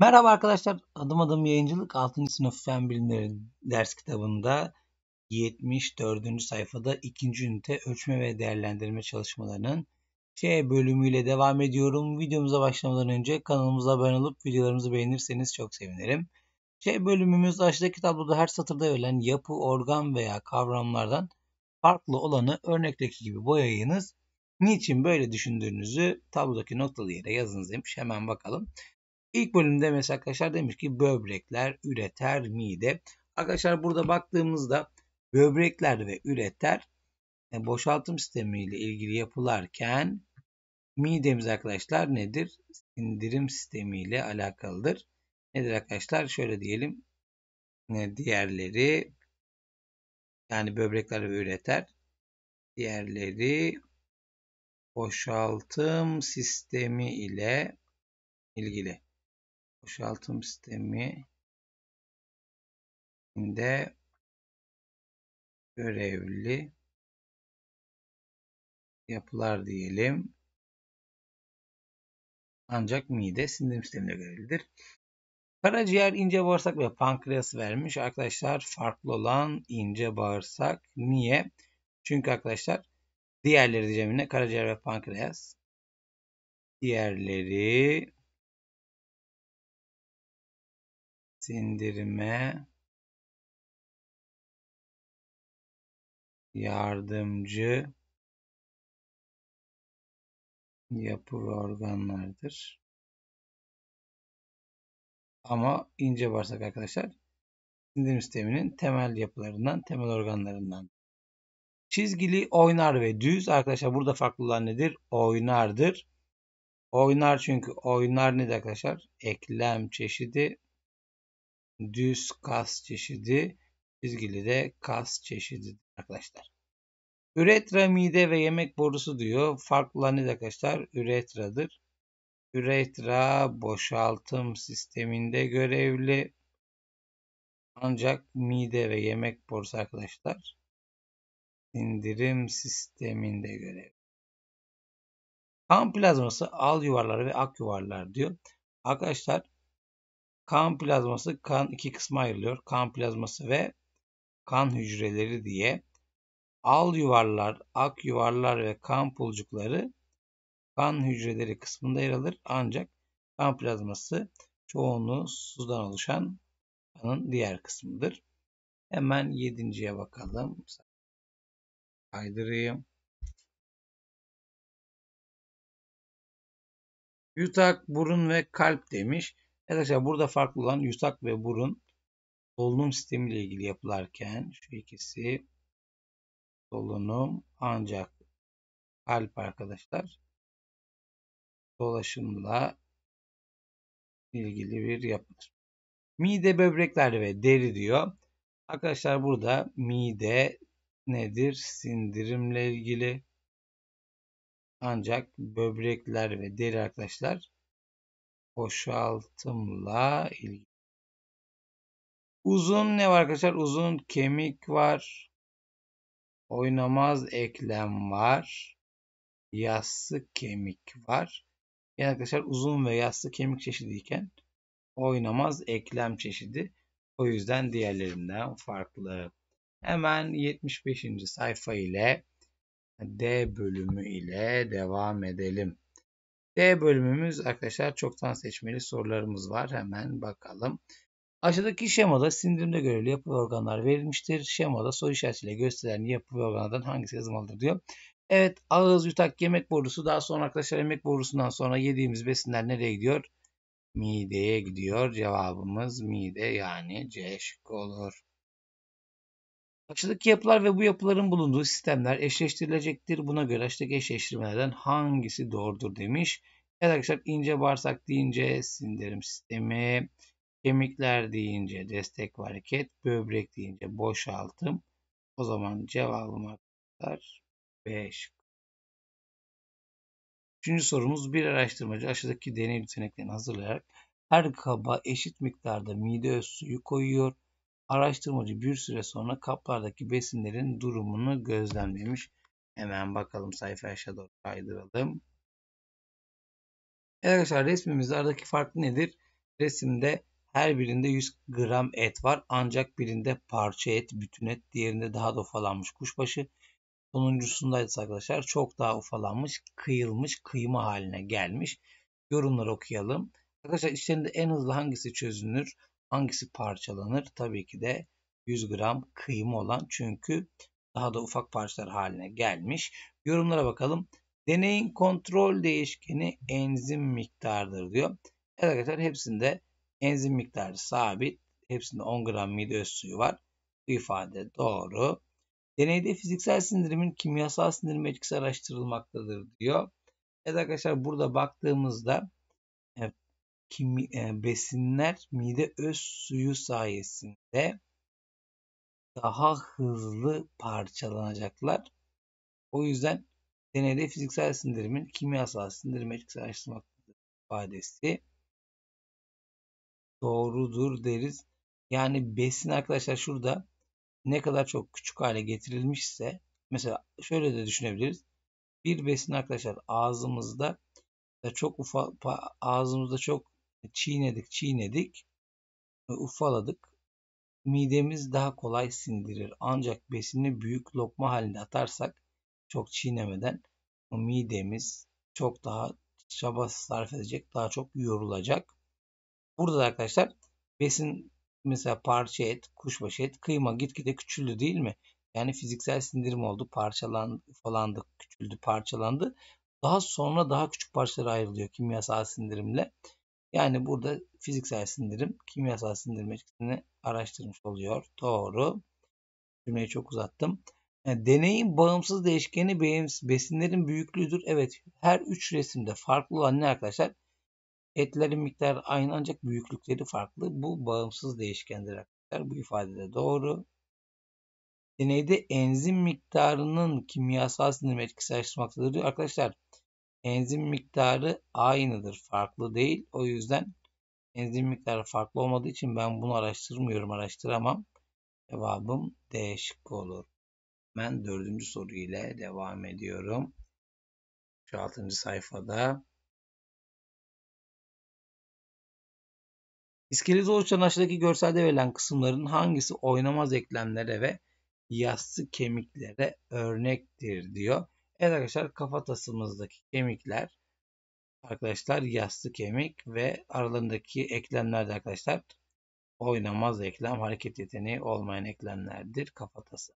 Merhaba arkadaşlar. Adım adım yayıncılık 6. sınıf fen bilimleri ders kitabında 74. sayfada 2. ünite ölçme ve değerlendirme çalışmalarının C bölümüyle devam ediyorum. Videomuza başlamadan önce kanalımıza abone olup videolarımızı beğenirseniz çok sevinirim. C bölümümüz aşağıdaki tabloda her satırda verilen yapı, organ veya kavramlardan farklı olanı örnekteki gibi boyayınız. Niçin böyle düşündüğünüzü tablodaki noktalı yere yazınız demiş. Hemen bakalım. İlk bölümde mesela arkadaşlar demiş ki böbrekler üreter mide. Arkadaşlar burada baktığımızda böbrekler ve üreter e, boşaltım sistemiyle ilgili yapılarken midemiz arkadaşlar nedir? Sindirim sistemiyle alakalıdır. Nedir arkadaşlar? Şöyle diyelim. Diğerleri yani böbrekler üreter. Diğerleri boşaltım sistemi ile ilgili. Boşaltım sistemi de görevli yapılar diyelim. Ancak mide sindirim sistemine görevlidir. Karaciğer, ince bağırsak ve pankreas vermiş. Arkadaşlar farklı olan ince bağırsak. Niye? Çünkü arkadaşlar diğerleri diyeceğim yine karaciğer ve pankreas. Diğerleri sindirime yardımcı yapı organlardır ama ince bağırsak arkadaşlar sindirim sisteminin temel yapılarından, temel organlarından. Çizgili oynar ve düz arkadaşlar burada farklılığa nedir? Oynardır. Oynar çünkü oynar nedir arkadaşlar? Eklem çeşidi, düz kas çeşidi, çizgili de kas çeşidi arkadaşlar. Üretra mide ve yemek borusu diyor. Farklılığa nedir arkadaşlar? Üretradır üretra boşaltım sisteminde görevli. Ancak mide ve yemek borusu arkadaşlar sindirim sisteminde görevli. Kan plazması al yuvarları ve ak yuvarlar diyor. Arkadaşlar kan plazması kan iki kısma ayrılıyor. Kan plazması ve kan hücreleri diye. Al yuvarlar, ak yuvarlar ve kan pulcukları kan hücreleri kısmında yer alır. Ancak kan plazması çoğunluğu sudan oluşan kanın diğer kısmıdır. Hemen yedinciye bakalım. Kaydırayım. Yutak, burun ve kalp demiş. Arkadaşlar burada farklı olan yutak ve burun solunum sistemi ile ilgili yapılarken şu ikisi solunum ancak kalp arkadaşlar dolaşımla ilgili bir yapıdır. Mide, böbrekler ve deri diyor. Arkadaşlar burada mide nedir? Sindirimle ilgili. Ancak böbrekler ve deri arkadaşlar boşaltımla ilgili. Uzun ne var arkadaşlar? Uzun kemik var. Oynamaz eklem var. Yassı kemik var. Yani arkadaşlar uzun ve yassı kemik çeşidiyken oynamaz eklem çeşidi. O yüzden diğerlerinden farklı. Hemen 75. sayfa ile D bölümü ile devam edelim. D bölümümüz arkadaşlar çoktan seçmeli sorularımız var. Hemen bakalım. Aşağıdaki şemada sindirimde görevli yapı organlar verilmiştir. Şemada soru işaretiyle gösterilen yapı ve organlardan hangisi yazılmalıdır diyor. Evet ağız yutak yemek borusu daha sonra arkadaşlar yemek borusundan sonra yediğimiz besinler nereye gidiyor? Mideye gidiyor. Cevabımız mide yani C şıkkı olur. Aşağıdaki yapılar ve bu yapıların bulunduğu sistemler eşleştirilecektir. Buna göre aşağıdaki eşleştirmelerden hangisi doğrudur demiş. Evet arkadaşlar ince bağırsak deyince sindirim sistemi, kemikler deyince destek hareket, böbrek deyince boşaltım. O zaman cevabım arkadaşlar B Üçüncü sorumuz bir araştırmacı aşağıdaki deney yeteneklerini hazırlayarak her kaba eşit miktarda mide öz suyu koyuyor. Araştırmacı bir süre sonra kaplardaki besinlerin durumunu gözlemlemiş. Hemen bakalım sayfa aşağı doğru kaydıralım. Evet arkadaşlar resmimizde aradaki fark nedir? Resimde her birinde 100 gram et var ancak birinde parça et, bütün et, diğerinde daha da ufalanmış kuşbaşı. Sonuncusundayız arkadaşlar. Çok daha ufalanmış, kıyılmış, kıyma haline gelmiş. Yorumları okuyalım. Arkadaşlar içlerinde en hızlı hangisi çözünür, hangisi parçalanır? Tabii ki de 100 gram kıyma olan çünkü daha da ufak parçalar haline gelmiş. Yorumlara bakalım. Deneyin kontrol değişkeni enzim miktarıdır diyor. Evet arkadaşlar hepsinde enzim miktarı sabit. Hepsinde 10 gram midye suyu var. Bu ifade doğru. Deneyde fiziksel sindirimin kimyasal sindirim etkisi araştırılmaktadır diyor. Evet arkadaşlar burada baktığımızda e, kim, e, besinler mide öz suyu sayesinde daha hızlı parçalanacaklar. O yüzden deneyde fiziksel sindirimin kimyasal sindirim etkisi araştırılmaktadır ifadesi doğrudur deriz. Yani besin arkadaşlar şurada ne kadar çok küçük hale getirilmişse mesela şöyle de düşünebiliriz. Bir besin arkadaşlar ağzımızda çok ufa, ağzımızda çok çiğnedik çiğnedik e, ufaladık. Midemiz daha kolay sindirir. Ancak besini büyük lokma halinde atarsak çok çiğnemeden midemiz çok daha çaba sarf edecek, daha çok yorulacak. Burada arkadaşlar besin mesela parça et, kuşbaşı et, kıyma gitgide küçüldü değil mi? Yani fiziksel sindirim oldu, parçalandı falan da küçüldü, parçalandı. Daha sonra daha küçük parçalara ayrılıyor kimyasal sindirimle. Yani burada fiziksel sindirim kimyasal sindirim etkisini araştırmış oluyor. Doğru. Cümleyi çok uzattım. Yani e, deneyin bağımsız değişkeni besinlerin büyüklüğüdür. Evet her üç resimde farklı olan ne arkadaşlar? Etlerin miktarı aynı ancak büyüklükleri farklı. Bu bağımsız değişkendir arkadaşlar. Bu ifade de doğru. Deneyde enzim miktarının kimyasal sindirim etkisi araştırmaktadır Arkadaşlar enzim miktarı aynıdır. Farklı değil. O yüzden enzim miktarı farklı olmadığı için ben bunu araştırmıyorum. Araştıramam. Cevabım D şıkkı olur. Ben dördüncü soru ile devam ediyorum. Şu altıncı sayfada İskelezor aşağıdaki görselde verilen kısımların hangisi oynamaz eklemlere ve yassı kemiklere örnektir diyor. Evet arkadaşlar kafatasımızdaki kemikler arkadaşlar yassı kemik ve aralarındaki eklemler de arkadaşlar oynamaz eklem hareket yeteneği olmayan eklemlerdir kafatası.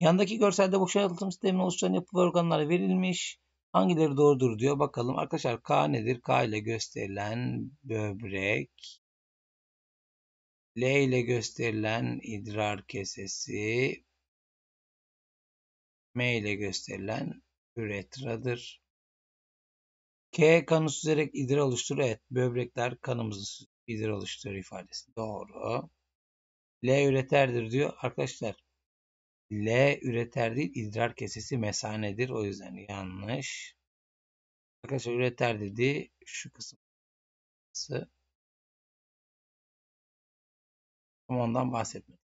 Yandaki görselde boşaltım sistemini oluşturan yapı ve verilmiş. Hangileri doğrudur diyor. Bakalım arkadaşlar K nedir? K ile gösterilen böbrek, L ile gösterilen idrar kesesi M ile gösterilen üretradır. K kanı süzerek idrar oluşturur. Evet böbrekler kanımızı süzerek idrar oluşturur ifadesi. Doğru. L üreterdir diyor. Arkadaşlar L üreter değil idrar kesesi mesanedir. O yüzden yanlış. Arkadaşlar üreter dedi şu kısım. Ama ondan bahsetmedik.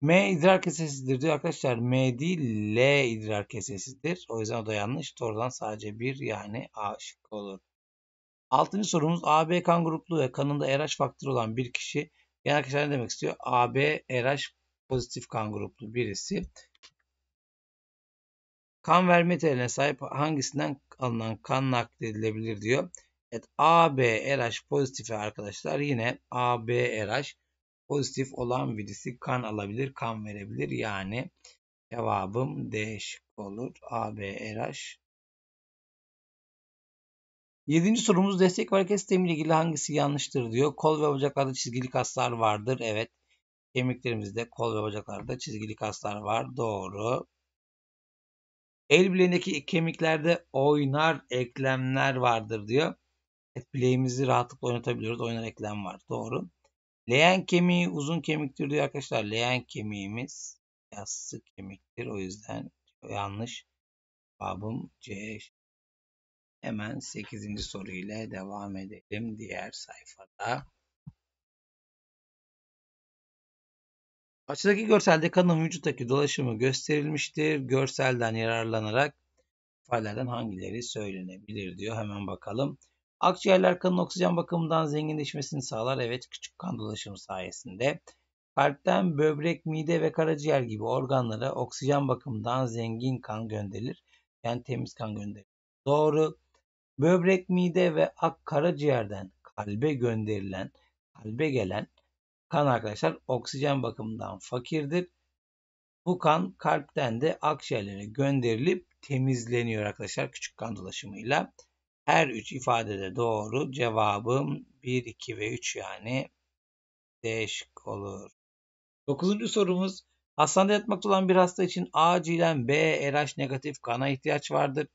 M idrar kesesidir diyor arkadaşlar. M değil L idrar kesesidir. O yüzden o da yanlış. Doğrudan sadece bir yani A şıkkı olur. Altıncı sorumuz AB kan gruplu ve kanında RH faktörü olan bir kişi genel arkadaşlar ne demek istiyor? AB RH pozitif kan gruplu birisi kan verme teline sahip hangisinden alınan kan nakledilebilir diyor. Evet AB RH pozitifi arkadaşlar yine AB RH Pozitif olan birisi kan alabilir, kan verebilir. Yani cevabım D şıkkı olur. ABRH. Yedinci sorumuz destek ve hareket sistemi ile ilgili hangisi yanlıştır diyor. Kol ve bacaklarda çizgili kaslar vardır. Evet. Kemiklerimizde kol ve bacaklarda çizgili kaslar var. Doğru. El bileğindeki kemiklerde oynar eklemler vardır diyor. Et bileğimizi rahatlıkla oynatabiliyoruz. Oynar eklem var. Doğru. Leğen kemiği uzun kemiktir diyor arkadaşlar. Leğen kemiğimiz yassı kemiktir. O yüzden yanlış cevabım C. Hemen 8. soru ile devam edelim diğer sayfada. Açıdaki görselde kanın vücuttaki dolaşımı gösterilmiştir. Görselden yararlanarak ifadelerden hangileri söylenebilir diyor. Hemen bakalım. Akciğerler kanın oksijen bakımından zenginleşmesini sağlar. Evet küçük kan dolaşımı sayesinde. Kalpten böbrek, mide ve karaciğer gibi organlara oksijen bakımından zengin kan gönderilir. Yani temiz kan gönderilir. Doğru. Böbrek, mide ve ak karaciğerden kalbe gönderilen, kalbe gelen kan arkadaşlar oksijen bakımından fakirdir. Bu kan kalpten de akciğerlere gönderilip temizleniyor arkadaşlar küçük kan dolaşımıyla. Her üç ifadede doğru. Cevabım 1, 2 ve 3 yani D şık olur. Dokuzuncu sorumuz. Hastanede yatmakta olan bir hasta için acilen B RH negatif kana ihtiyaç vardır.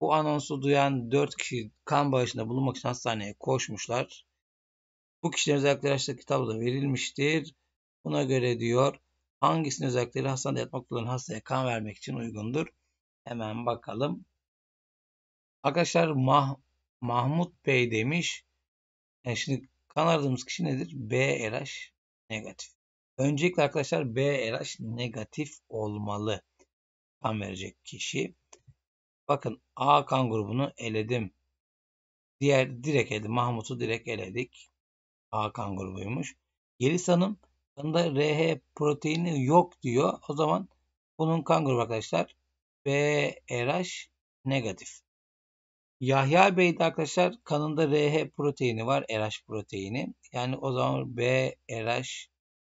Bu anonsu duyan 4 kişi kan bağışında bulunmak için hastaneye koşmuşlar. Bu kişilerin özellikleri aşağıdaki tabloda verilmiştir. Buna göre diyor hangisinin özellikleri hastanede yatmakta olan hastaya kan vermek için uygundur? Hemen bakalım. Arkadaşlar Mah Mahmut Bey demiş. Yani e, şimdi kan aradığımız kişi nedir? B BRH negatif. Öncelikle arkadaşlar B BRH negatif olmalı. Kan verecek kişi. Bakın A kan grubunu eledim. Diğer direkt eledim. Mahmut'u direkt eledik. A kan grubuymuş. Yeliz Hanım kanında RH proteini yok diyor. O zaman bunun kan grubu arkadaşlar B BRH negatif. Yahya Bey'de arkadaşlar kanında RH proteini var. RH proteini. Yani o zaman B RH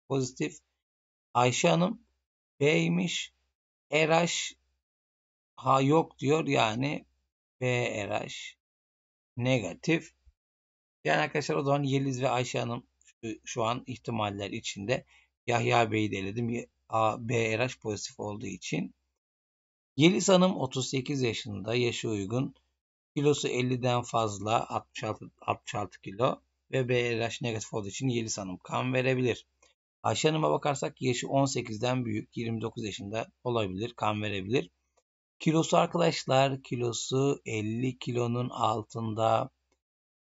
pozitif. Ayşe Hanım B'ymiş. RH ha yok diyor. Yani B RH negatif. Yani arkadaşlar o zaman Yeliz ve Ayşe Hanım şu, şu an ihtimaller içinde. Yahya Bey'i de eledim. A, B RH pozitif olduğu için. Yeliz Hanım 38 yaşında, yaşı uygun. Kilosu 50'den fazla 66, 66 kilo ve BRH negatif olduğu için 7 hanım kan verebilir. Ayşe Hanım'a bakarsak yaşı 18'den büyük 29 yaşında olabilir kan verebilir. Kilosu arkadaşlar kilosu 50 kilonun altında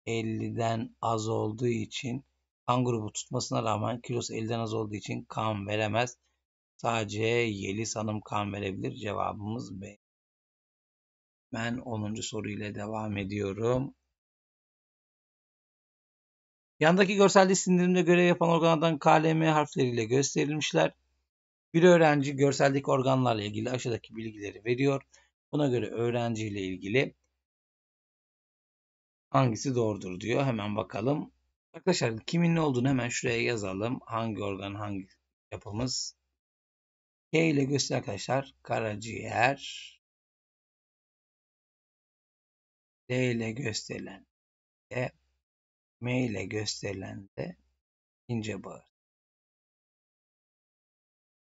50'den az olduğu için kan grubu tutmasına rağmen kilosu 50'den az olduğu için kan veremez. Sadece 7 hanım kan verebilir. Cevabımız B. Ben 10. soru ile devam ediyorum. Yandaki görselde sindirimde görev yapan organlardan KLM harfleriyle gösterilmişler. Bir öğrenci görseldeki organlarla ilgili aşağıdaki bilgileri veriyor. Buna göre öğrenci ile ilgili hangisi doğrudur diyor. Hemen bakalım. Arkadaşlar kimin ne olduğunu hemen şuraya yazalım. Hangi organ hangi yapımız? K ile göster arkadaşlar. Karaciğer. D ile gösterilen de M ile gösterilen de ince bağır.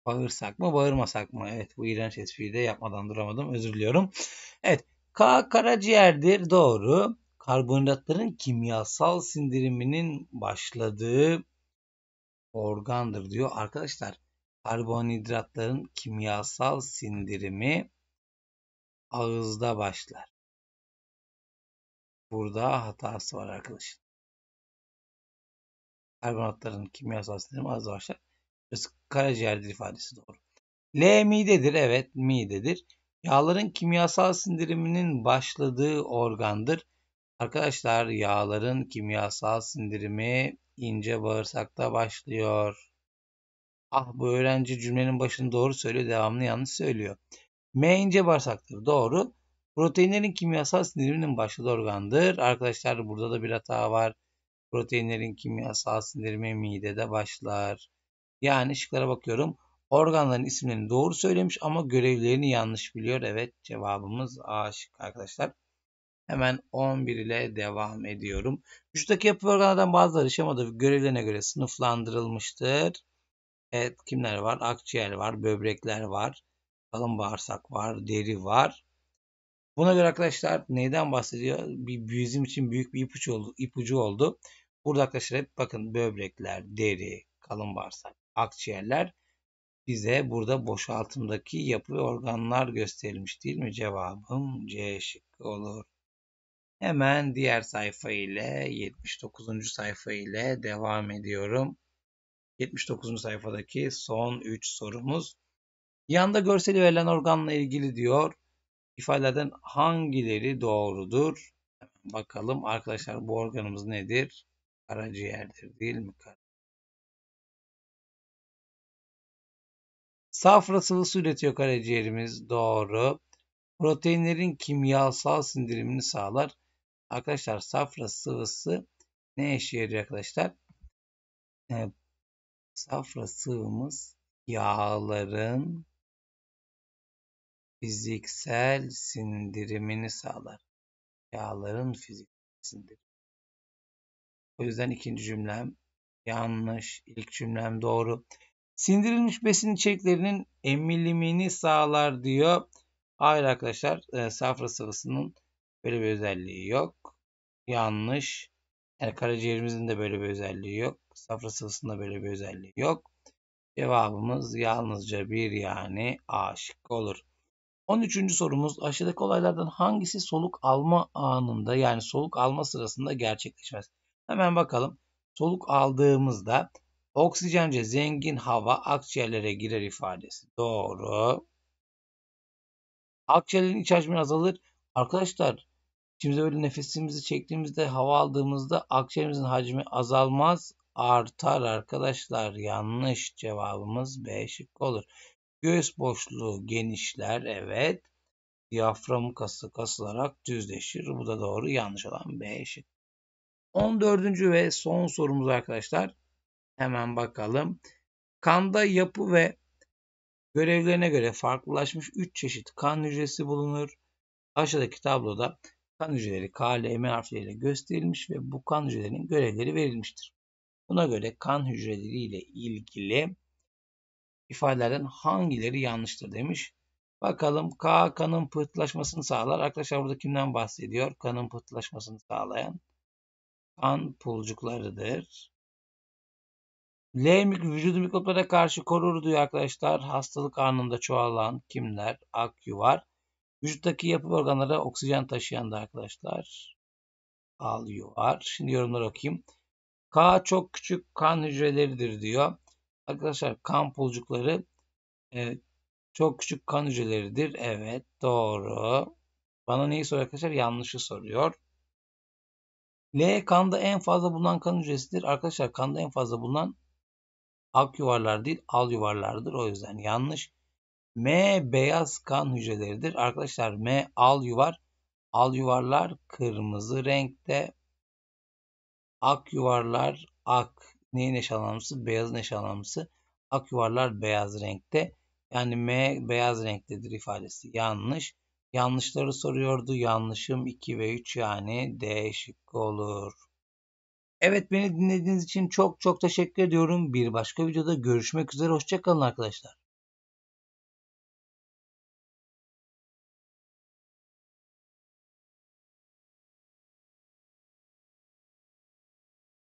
Bağırsak mı bağırmasak mı? Evet bu iğrenç espriyi de yapmadan duramadım. Özür diliyorum. Evet K karaciğerdir. Doğru. Karbonhidratların kimyasal sindiriminin başladığı organdır diyor. Arkadaşlar karbonhidratların kimyasal sindirimi ağızda başlar. Burada hatası var arkadaşlar. Karbonatların kimyasal sistemi az başlar. karaciğerdir ifadesi doğru. L midedir. Evet midedir. Yağların kimyasal sindiriminin başladığı organdır. Arkadaşlar yağların kimyasal sindirimi ince bağırsakta başlıyor. Ah bu öğrenci cümlenin başını doğru söylüyor, devamını yanlış söylüyor. M ince bağırsaktır. Doğru. Proteinlerin kimyasal sindiriminin başlı organdır. Arkadaşlar burada da bir hata var. Proteinlerin kimyasal sindirimi midede başlar. Yani şıklara bakıyorum. Organların isimlerini doğru söylemiş ama görevlerini yanlış biliyor. Evet cevabımız A şık arkadaşlar. Hemen 11 ile devam ediyorum. Vücuttaki yapı organlardan bazıları şemada görevlerine göre sınıflandırılmıştır. Evet kimler var? Akciğer var, böbrekler var, kalın bağırsak var, deri var. Buna göre arkadaşlar neyden bahsediyor? Bir, bizim için büyük bir ipucu oldu. Ipucu oldu. Burada arkadaşlar hep bakın böbrekler, deri, kalın bağırsak, akciğerler bize burada boşaltımdaki yapı ve organlar gösterilmiş değil mi? Cevabım C şıkkı olur. Hemen diğer sayfa ile 79. sayfa ile devam ediyorum. 79. sayfadaki son 3 sorumuz. Yanda görseli verilen organla ilgili diyor ifadelerden hangileri doğrudur? Bakalım arkadaşlar bu organımız nedir? Karaciğerdir değil mi? Safra sıvısı üretiyor karaciğerimiz. Doğru. Proteinlerin kimyasal sindirimini sağlar. Arkadaşlar safra sıvısı ne işe yarıyor arkadaşlar? E, ee, safra sıvımız yağların fiziksel sindirimini sağlar. Yağların fiziksel sindirimi. O yüzden ikinci cümlem yanlış, ilk cümlem doğru. Sindirilmiş besin içeriklerinin emilimini sağlar diyor. Hayır arkadaşlar e, safra sıvısının böyle bir özelliği yok. Yanlış. Yani karaciğerimizin de böyle bir özelliği yok. Safra sıvısında böyle bir özelliği yok. Cevabımız yalnızca bir yani aşık olur. 13. sorumuz aşağıdaki olaylardan hangisi soluk alma anında yani soluk alma sırasında gerçekleşmez? Hemen bakalım. Soluk aldığımızda oksijence zengin hava akciğerlere girer ifadesi. Doğru. Akciğerlerin iç hacmi azalır. Arkadaşlar şimdi böyle nefesimizi çektiğimizde hava aldığımızda akciğerimizin hacmi azalmaz artar arkadaşlar. Yanlış cevabımız B şıkkı olur. Göğüs boşluğu genişler. Evet. Diyafram kası kasılarak düzleşir. Bu da doğru. Yanlış olan B şık. 14. ve son sorumuz arkadaşlar. Hemen bakalım. Kanda yapı ve görevlerine göre farklılaşmış 3 çeşit kan hücresi bulunur. Aşağıdaki tabloda kan hücreleri K, L, M harfleriyle gösterilmiş ve bu kan hücrelerinin görevleri verilmiştir. Buna göre kan hücreleriyle ilgili ifadelerin hangileri yanlıştır demiş. Bakalım K kanın pıhtılaşmasını sağlar. Arkadaşlar burada kimden bahsediyor? Kanın pıhtılaşmasını sağlayan kan pulcuklarıdır. L vücudu mikroplara karşı korur diyor arkadaşlar. Hastalık anında çoğalan kimler? var. Vücuttaki yapı organlara oksijen taşıyan da arkadaşlar. Alyuvar. Şimdi yorumları okuyayım. K çok küçük kan hücreleridir diyor. Arkadaşlar kan pulcukları e, çok küçük kan hücreleridir. Evet doğru. Bana neyi soruyor arkadaşlar? Yanlışı soruyor. L kanda en fazla bulunan kan hücresidir. Arkadaşlar kanda en fazla bulunan ak yuvarlar değil al yuvarlardır. O yüzden yanlış. M beyaz kan hücreleridir. Arkadaşlar M al yuvar. Al yuvarlar kırmızı renkte. Ak yuvarlar ak neyin eş anlamlısı? Beyazın eş anlamlısı. Ak yuvarlar beyaz renkte. Yani M beyaz renktedir ifadesi. Yanlış. Yanlışları soruyordu. Yanlışım 2 ve 3 yani D şıkkı olur. Evet beni dinlediğiniz için çok çok teşekkür ediyorum. Bir başka videoda görüşmek üzere. Hoşçakalın arkadaşlar.